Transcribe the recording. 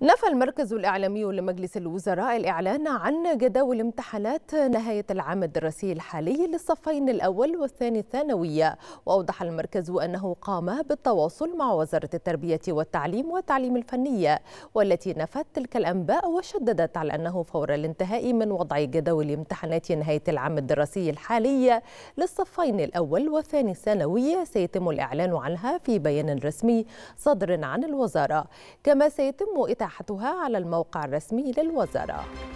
نفى المركز الإعلامي لمجلس الوزراء الإعلان عن جداول امتحانات نهاية العام الدراسي الحالي للصفين الأول والثاني الثانوية وأوضح المركز أنه قام بالتواصل مع وزارة التربية والتعليم والتعليم الفنية والتي نفت تلك الأنباء وشددت على أنه فور الانتهاء من وضع جداول امتحانات نهاية العام الدراسي الحالي للصفين الأول والثاني الثانوية سيتم الإعلان عنها في بيان رسمي صدر عن الوزارة كما سيتم إتاحتها على الموقع الرسمي للوزارة